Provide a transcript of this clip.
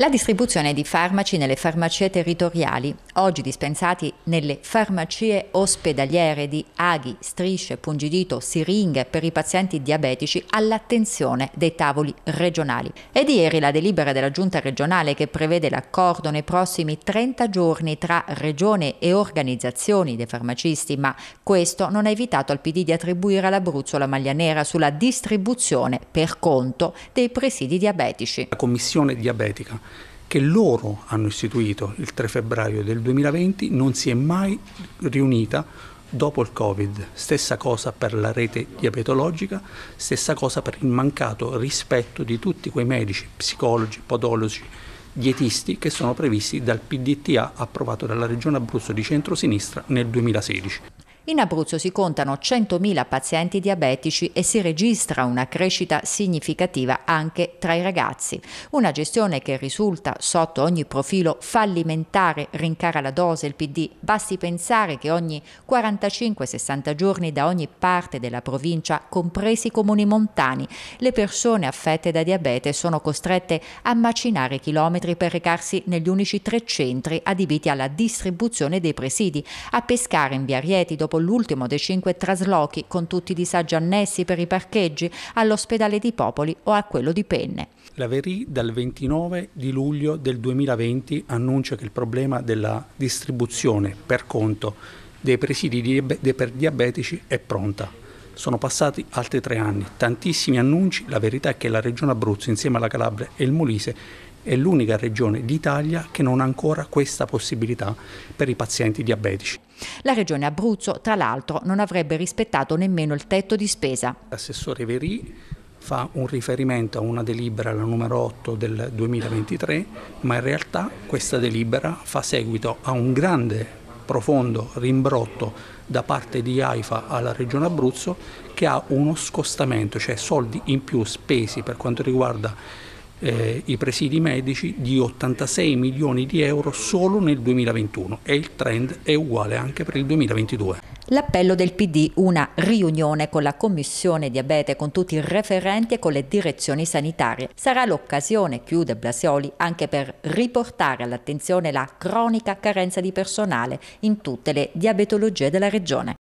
La distribuzione di farmaci nelle farmacie territoriali, oggi dispensati nelle farmacie ospedaliere di aghi, strisce, pungidito, siringhe per i pazienti diabetici all'attenzione dei tavoli regionali. Ed ieri la delibera della giunta regionale che prevede l'accordo nei prossimi 30 giorni tra regione e organizzazioni dei farmacisti, ma questo non ha evitato al PD di attribuire all'Abruzzo la maglia nera sulla distribuzione per conto dei presidi diabetici. La commissione diabetica che loro hanno istituito il 3 febbraio del 2020 non si è mai riunita dopo il Covid. Stessa cosa per la rete diabetologica, stessa cosa per il mancato rispetto di tutti quei medici, psicologi, podologi, dietisti che sono previsti dal PDTA approvato dalla Regione Abruzzo di centrosinistra nel 2016. In Abruzzo si contano 100.000 pazienti diabetici e si registra una crescita significativa anche tra i ragazzi. Una gestione che risulta sotto ogni profilo fallimentare, rincara la dose il PD. Basti pensare che ogni 45-60 giorni da ogni parte della provincia, compresi i comuni montani, le persone affette da diabete sono costrette a macinare chilometri per recarsi negli unici tre centri adibiti alla distribuzione dei presidi, a pescare in via Rieti dopo l'ultimo dei cinque traslochi, con tutti i disagi annessi per i parcheggi, all'ospedale di Popoli o a quello di Penne. La Verì dal 29 di luglio del 2020 annuncia che il problema della distribuzione per conto dei presidi per diabetici è pronta. Sono passati altri tre anni, tantissimi annunci, la verità è che la Regione Abruzzo insieme alla Calabria e il Molise è l'unica regione d'Italia che non ha ancora questa possibilità per i pazienti diabetici. La regione Abruzzo, tra l'altro, non avrebbe rispettato nemmeno il tetto di spesa. L'assessore Verì fa un riferimento a una delibera, la numero 8 del 2023, ma in realtà questa delibera fa seguito a un grande, profondo rimbrotto da parte di AIFA alla Regione Abruzzo che ha uno scostamento, cioè soldi in più spesi per quanto riguarda eh, i presidi medici di 86 milioni di euro solo nel 2021 e il trend è uguale anche per il 2022. L'appello del PD, una riunione con la Commissione Diabete, con tutti i referenti e con le direzioni sanitarie. Sarà l'occasione, chiude Blasioli, anche per riportare all'attenzione la cronica carenza di personale in tutte le diabetologie della regione.